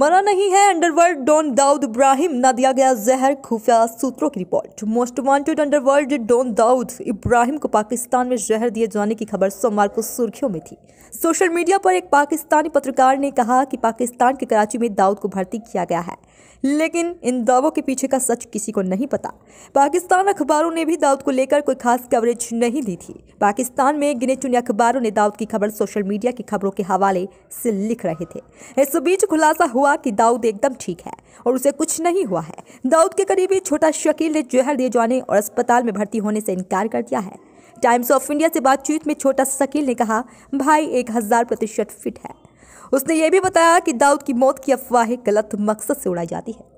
मना नहीं है अंडरवर्ल्ड डॉन दाऊद इब्राहिम ना दिया गया जहर खुफिया सूत्रों की report most wanted underworld don Dawood Ibrahim को पाकिस्तान में जहर दिए जाने की खबर सोमवार को सुर्खियों में थी सोशल मीडिया पर एक पाकिस्तानी पत्रकार ने कहा कि पाकिस्तान के कराची में दाऊद को भर्ती किया गया है लेकिन इन दावों के पीछे का सच किसी को नहीं पता पाकिस्तान अखबारों ने भी दाऊद को लेकर कोई खास कवरेज नहीं दी थी पाकिस्तान में गिने चुने अखबारों ने दाऊद की खबर सोशल मीडिया की खबरों के हवाले से लिख रहे थे इस बीच खुलासा हुआ हुआ कि दाऊद एकदम ठीक है और उसे कुछ नहीं हुआ है दाऊद के करीबी छोटा शकील ने जहर दिए जाने और अस्पताल में भर्ती होने से इनकार कर दिया है टाइम्स ऑफ इंडिया से बातचीत में छोटा शकील ने कहा भाई एक हज़ार प्रतिशत फिट है उसने ये भी बताया कि दाऊद की मौत की अफवाहें गलत मकसद से उड़ाई जाती है